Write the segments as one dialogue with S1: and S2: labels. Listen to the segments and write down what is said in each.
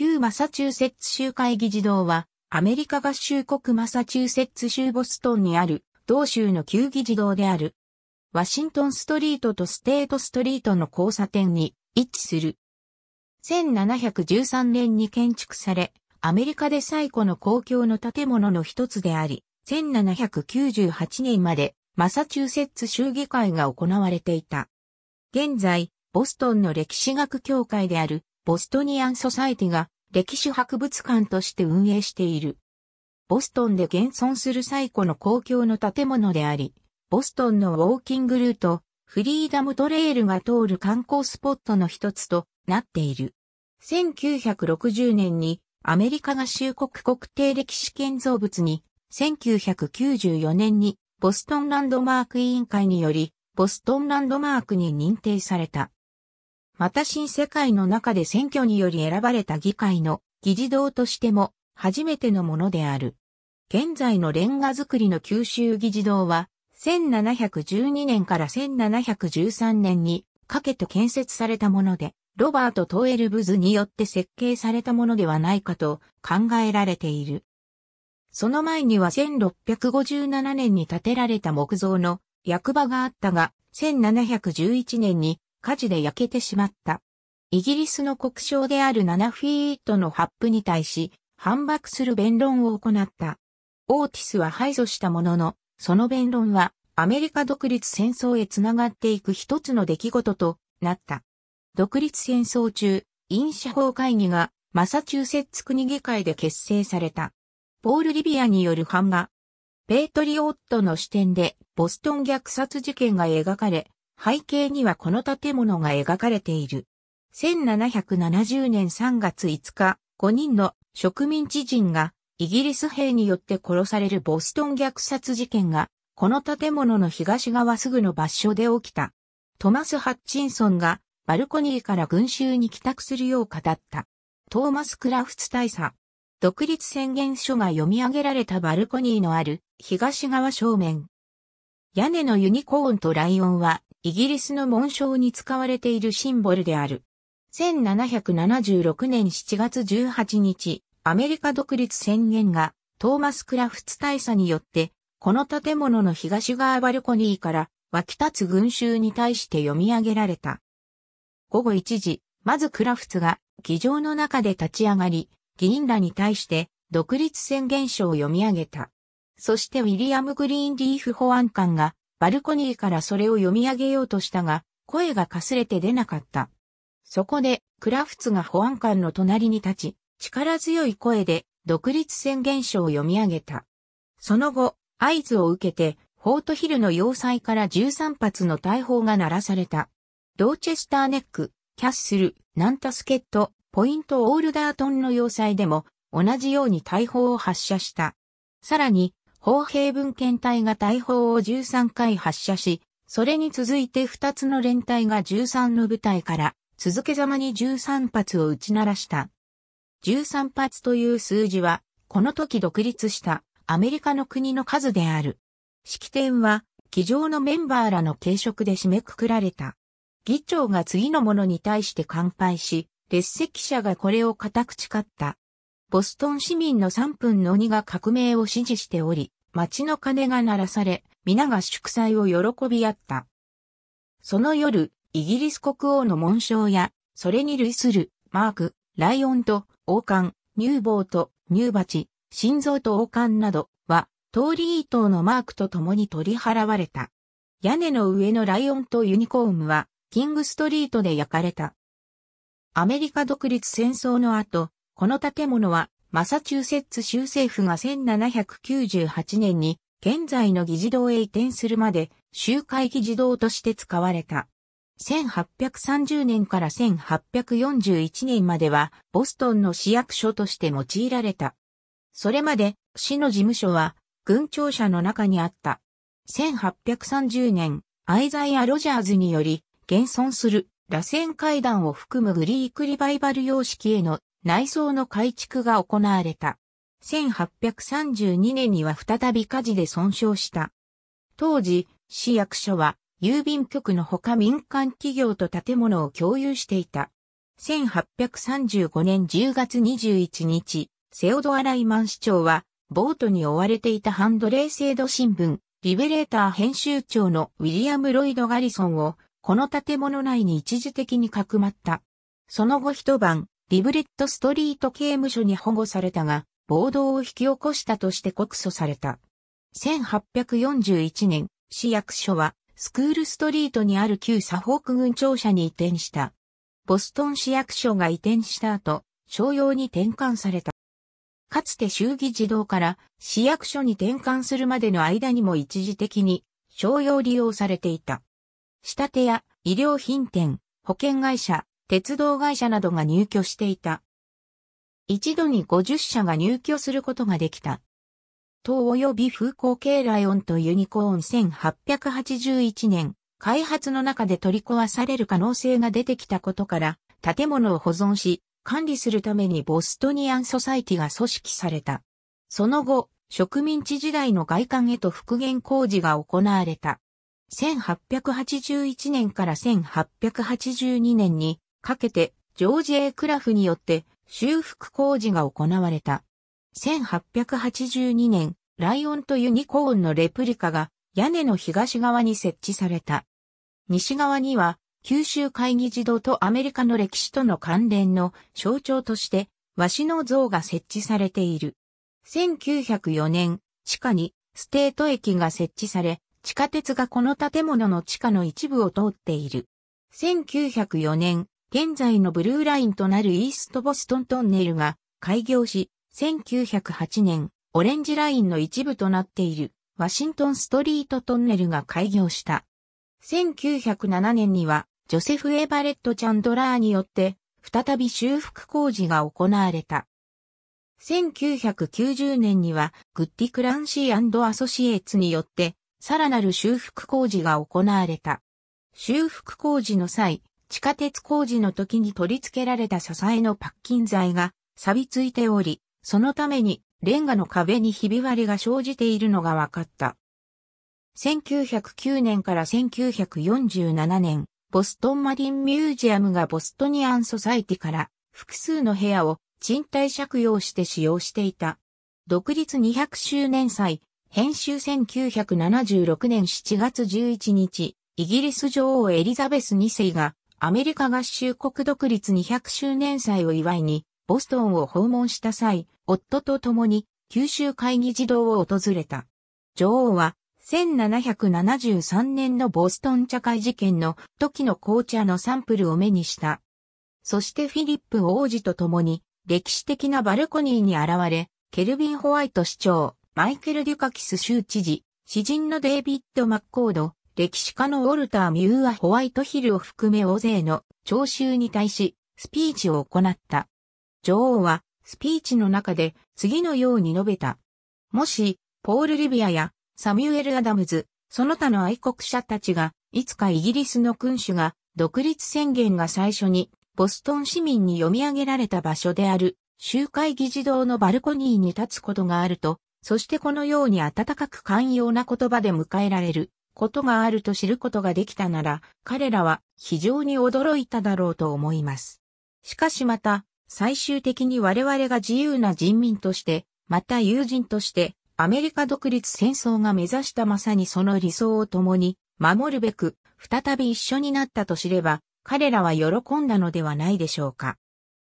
S1: 旧マサチューセッツ州会議児童は、アメリカ合衆国マサチューセッツ州ボストンにある、同州の旧議児童である。ワシントンストリートとステートストリートの交差点に位置する。1713年に建築され、アメリカで最古の公共の建物の一つであり、1798年までマサチューセッツ州議会が行われていた。現在、ボストンの歴史学協会であるボストニアン・ソサイティが歴史博物館として運営している。ボストンで現存する最古の公共の建物であり、ボストンのウォーキングルート、フリーダムトレイルが通る観光スポットの一つとなっている。1960年にアメリカ合衆国国定歴史建造物に、1994年にボストンランドマーク委員会により、ボストンランドマークに認定された。また新世界の中で選挙により選ばれた議会の議事堂としても初めてのものである。現在のレンガ造りの九州議事堂は、1712年から1713年にかけて建設されたもので、ロバート・トエルブズによって設計されたものではないかと考えられている。その前には1657年に建てられた木造の役場があったが、1711年に火事で焼けてしまった。イギリスの国章である7フィートのハップに対し、反駁する弁論を行った。オーティスは敗訴したものの、その弁論はアメリカ独立戦争へつながっていく一つの出来事となった。独立戦争中、飲酒法会議がマサチューセッツ国議会で結成された。ポール・リビアによる版画。ペイトリオットの視点でボストン虐殺事件が描かれ、背景にはこの建物が描かれている。1770年3月5日、5人の植民地人がイギリス兵によって殺されるボストン虐殺事件が、この建物の東側すぐの場所で起きた。トマス・ハッチンソンがバルコニーから群衆に帰宅するよう語った。トーマス・クラフツ大佐。独立宣言書が読み上げられたバルコニーのある東側正面。屋根のユニコーンとライオンはイギリスの紋章に使われているシンボルである。1776年7月18日、アメリカ独立宣言がトーマス・クラフツ大佐によって、この建物の東側バルコニーから湧き立つ群衆に対して読み上げられた。午後1時、まずクラフツが議場の中で立ち上がり、議員らに対して独立宣言書を読み上げた。そしてウィリアム・グリーンリーフ保安官がバルコニーからそれを読み上げようとしたが、声がかすれて出なかった。そこで、クラフツが保安官の隣に立ち、力強い声で、独立宣言書を読み上げた。その後、合図を受けて、フォートヒルの要塞から13発の大砲が鳴らされた。ドーチェスターネック、キャッスル、ナンタスケット、ポイントオールダートンの要塞でも同じように大砲を発射した。さらに、砲兵文献隊が大砲を13回発射し、それに続いて2つの連隊が13の部隊から続けざまに13発を打ち鳴らした。13発という数字は、この時独立したアメリカの国の数である。式典は、機上のメンバーらの軽食で締めくくられた。議長が次の者に対して乾杯し、列席者がこれを固く誓った。ボストン市民の3分の2が革命を支持しており、街の鐘が鳴らされ、皆が祝祭を喜び合った。その夜、イギリス国王の紋章や、それに類する、マーク、ライオンと、王冠、乳房と、乳鉢、心臓と王冠などは、通りートのマークと共に取り払われた。屋根の上のライオンとユニコーンは、キングストリートで焼かれた。アメリカ独立戦争の後、この建物は、マサチューセッツ州政府が1798年に、現在の議事堂へ移転するまで、集会議事堂として使われた。1830年から1841年までは、ボストンの市役所として用いられた。それまで、市の事務所は、軍庁舎の中にあった。1830年、アイザイア・ロジャーズにより、現存する螺旋階段を含むグリークリバイバル様式への内装の改築が行われた。1832年には再び火事で損傷した。当時、市役所は郵便局のほか民間企業と建物を共有していた。1835年10月21日、セオドア・ライマン市長は、ボートに追われていたハンドレー制度新聞、リベレーター編集長のウィリアム・ロイド・ガリソンを、この建物内に一時的にかくまった。その後一晩、リブレットストリート刑務所に保護されたが、暴動を引き起こしたとして告訴された。1841年、市役所はスクールストリートにある旧サフォーク郡庁舎に移転した。ボストン市役所が移転した後、商用に転換された。かつて衆議児童から市役所に転換するまでの間にも一時的に商用利用されていた。仕立てや医療品店、保険会社、鉄道会社などが入居していた。一度に50社が入居することができた。塔及び風光系ライオンとユニコーン1881年、開発の中で取り壊される可能性が出てきたことから、建物を保存し、管理するためにボストニアンソサイティが組織された。その後、植民地時代の外観へと復元工事が行われた。1881年から1882年にかけてジョージ・エイクラフによって修復工事が行われた。1882年、ライオンとユニコーンのレプリカが屋根の東側に設置された。西側には九州会議児童とアメリカの歴史との関連の象徴として和紙の像が設置されている。1904年、地下にステート駅が設置され、地下鉄がこの建物の地下の一部を通っている。1904年、現在のブルーラインとなるイーストボストントンネルが開業し、1908年、オレンジラインの一部となっているワシントンストリートトンネルが開業した。1907年には、ジョセフ・エバレット・チャンドラーによって、再び修復工事が行われた。1990年には、グッディ・クランシーアソシエーツによって、さらなる修復工事が行われた。修復工事の際、地下鉄工事の時に取り付けられた支えのパッキン材が錆びついており、そのためにレンガの壁にひび割れが生じているのが分かった。1909年から1947年、ボストンマリンミュージアムがボストニアンソサイティから複数の部屋を賃貸借用して使用していた。独立200周年祭、編集1976年7月11日、イギリス女王エリザベス2世がアメリカ合衆国独立200周年祭を祝いに、ボストンを訪問した際、夫と共に九州会議児童を訪れた。女王は、1773年のボストン茶会事件の時の紅茶のサンプルを目にした。そしてフィリップ王子と共に歴史的なバルコニーに現れ、ケルビン・ホワイト市長、マイケル・デュカキス州知事、詩人のデイビッド・マッコード、歴史家のウォルター・ミューア・ホワイトヒルを含め大勢の聴衆に対しスピーチを行った。女王はスピーチの中で次のように述べた。もし、ポール・リビアやサミュエル・アダムズ、その他の愛国者たちが、いつかイギリスの君主が独立宣言が最初にボストン市民に読み上げられた場所である集会議事堂のバルコニーに立つことがあると、そしてこのように温かく寛容な言葉で迎えられる。ことがあると知ることができたなら、彼らは非常に驚いただろうと思います。しかしまた、最終的に我々が自由な人民として、また友人として、アメリカ独立戦争が目指したまさにその理想を共に守るべく、再び一緒になったと知れば、彼らは喜んだのではないでしょうか。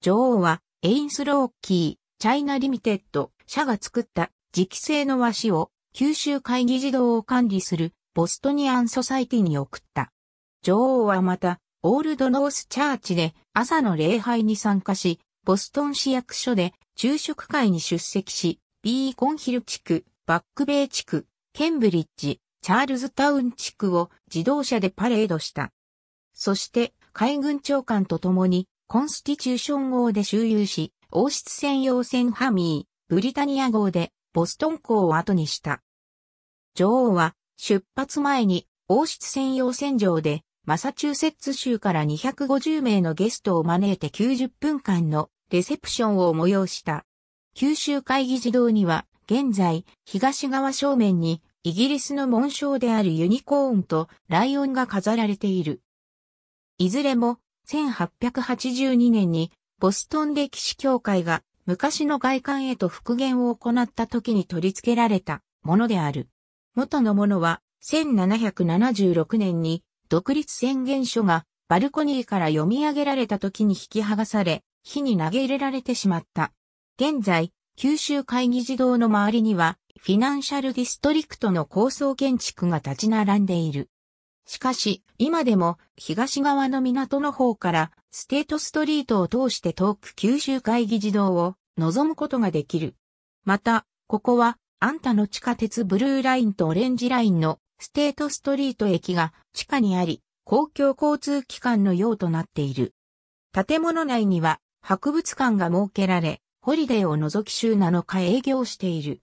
S1: 女王は、エインスローキー、チャイナリミテッド、社が作った、磁気製の和紙を、九州会議児童を管理するボストニアン・ソサイティに送った。女王はまた、オールド・ノース・チャーチで朝の礼拝に参加し、ボストン市役所で昼食会に出席し、ビーコンヒル地区、バックベイ地区、ケンブリッジ、チャールズタウン地区を自動車でパレードした。そして、海軍長官と共に、コンスティチューション号で周遊し、王室専用船ハミー、ブリタニア号で、ボストン港を後にした。女王は、出発前に王室専用船上でマサチューセッツ州から250名のゲストを招いて90分間のレセプションを催した。九州会議事堂には現在東側正面にイギリスの紋章であるユニコーンとライオンが飾られている。いずれも1882年にボストン歴史協会が昔の外観へと復元を行った時に取り付けられたものである。元のものは、1776年に独立宣言書がバルコニーから読み上げられた時に引き剥がされ、火に投げ入れられてしまった。現在、九州会議事堂の周りには、フィナンシャルディストリクトの高層建築が立ち並んでいる。しかし、今でも東側の港の方からステートストリートを通して遠く九州会議事堂を望むことができる。また、ここはあんたの地下鉄ブルーラインとオレンジラインのステートストリート駅が地下にあり、公共交通機関のようとなっている。建物内には博物館が設けられ、ホリデーを除き週7日営業している。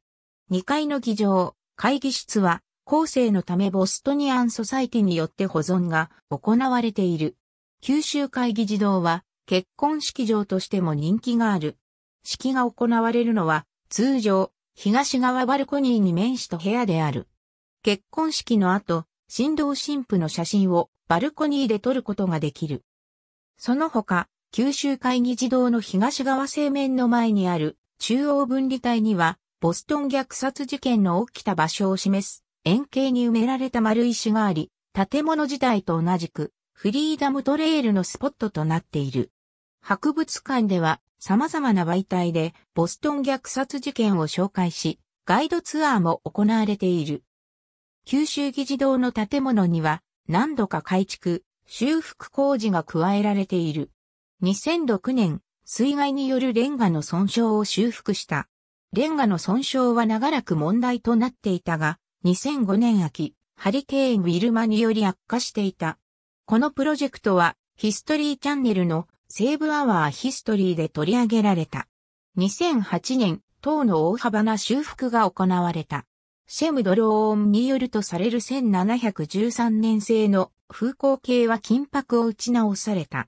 S1: 2階の議場、会議室は、後世のためボストニアンソサイティによって保存が行われている。九州会議児童は結婚式場としても人気がある。式が行われるのは通常東側バルコニーに面した部屋である。結婚式の後、新郎新婦の写真をバルコニーで撮ることができる。その他、九州会議児童の東側正面の前にある中央分離帯には、ボストン虐殺事件の起きた場所を示す円形に埋められた丸石があり、建物自体と同じくフリーダムトレイルのスポットとなっている。博物館では様々な媒体でボストン虐殺事件を紹介し、ガイドツアーも行われている。九州議事堂の建物には何度か改築、修復工事が加えられている。2006年、水害によるレンガの損傷を修復した。レンガの損傷は長らく問題となっていたが、2005年秋、ハリケーンウィルマにより悪化していた。このプロジェクトは、ヒストリーチャンネルのセーブアワーヒストリーで取り上げられた。2008年、塔の大幅な修復が行われた。シェムドローンによるとされる1713年製の風光計は金箔を打ち直された。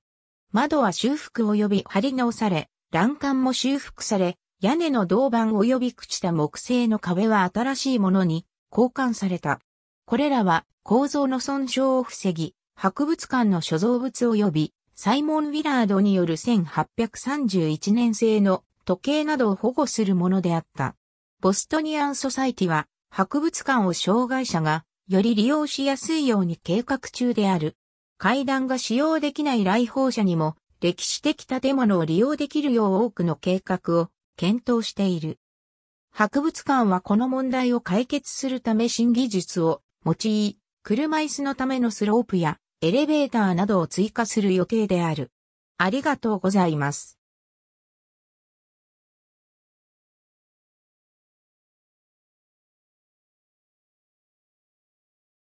S1: 窓は修復及び張り直され、欄干も修復され、屋根の銅板及び朽ちた木製の壁は新しいものに交換された。これらは構造の損傷を防ぎ、博物館の所蔵物及びサイモン・ウィラードによる1831年製の時計などを保護するものであった。ボストニアン・ソサイティは博物館を障害者がより利用しやすいように計画中である。階段が使用できない来訪者にも歴史的建物を利用できるよう多くの計画を検討している。博物館はこの問題を解決するため新技術を用い、車椅子のためのスロープやエレベーターなどを追加する予定である。ありがとうございます。